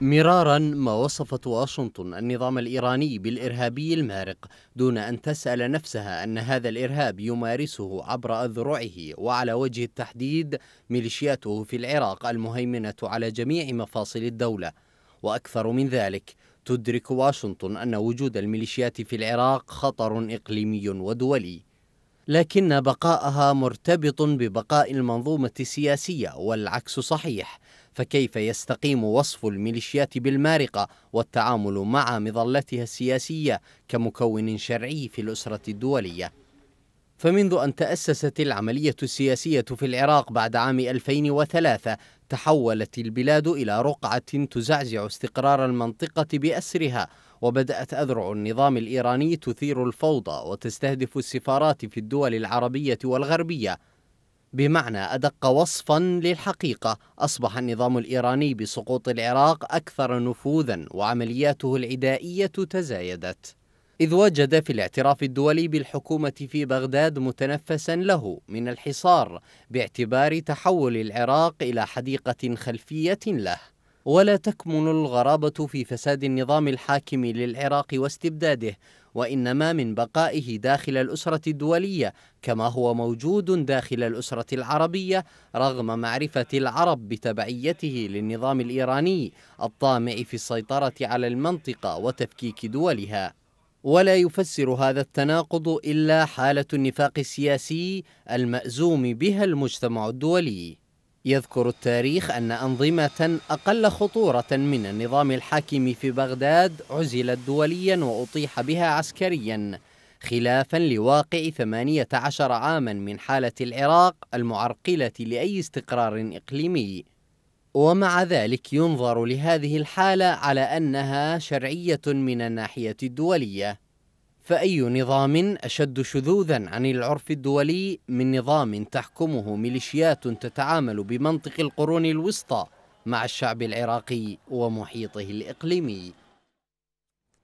مرارا ما وصفت واشنطن النظام الايراني بالارهابي المارق دون ان تسال نفسها ان هذا الارهاب يمارسه عبر اذرعه وعلى وجه التحديد ميليشياته في العراق المهيمنه على جميع مفاصل الدوله واكثر من ذلك تدرك واشنطن ان وجود الميليشيات في العراق خطر اقليمي ودولي لكن بقاءها مرتبط ببقاء المنظومه السياسيه والعكس صحيح فكيف يستقيم وصف الميليشيات بالمارقة والتعامل مع مظلتها السياسية كمكون شرعي في الأسرة الدولية فمنذ أن تأسست العملية السياسية في العراق بعد عام 2003 تحولت البلاد إلى رقعة تزعزع استقرار المنطقة بأسرها وبدأت أذرع النظام الإيراني تثير الفوضى وتستهدف السفارات في الدول العربية والغربية بمعنى أدق وصفا للحقيقة أصبح النظام الإيراني بسقوط العراق أكثر نفوذا وعملياته العدائية تزايدت إذ وجد في الاعتراف الدولي بالحكومة في بغداد متنفسا له من الحصار باعتبار تحول العراق إلى حديقة خلفية له ولا تكمن الغرابة في فساد النظام الحاكم للعراق واستبداده وإنما من بقائه داخل الأسرة الدولية كما هو موجود داخل الأسرة العربية رغم معرفة العرب بتبعيته للنظام الإيراني الطامع في السيطرة على المنطقة وتفكيك دولها ولا يفسر هذا التناقض إلا حالة النفاق السياسي المأزوم بها المجتمع الدولي يذكر التاريخ أن أنظمة أقل خطورة من النظام الحاكم في بغداد عزلت دوليا وأطيح بها عسكريا خلافا لواقع 18 عاما من حالة العراق المعرقلة لأي استقرار إقليمي ومع ذلك ينظر لهذه الحالة على أنها شرعية من الناحية الدولية فأي نظام أشد شذوذا عن العرف الدولي من نظام تحكمه ميليشيات تتعامل بمنطق القرون الوسطى مع الشعب العراقي ومحيطه الإقليمي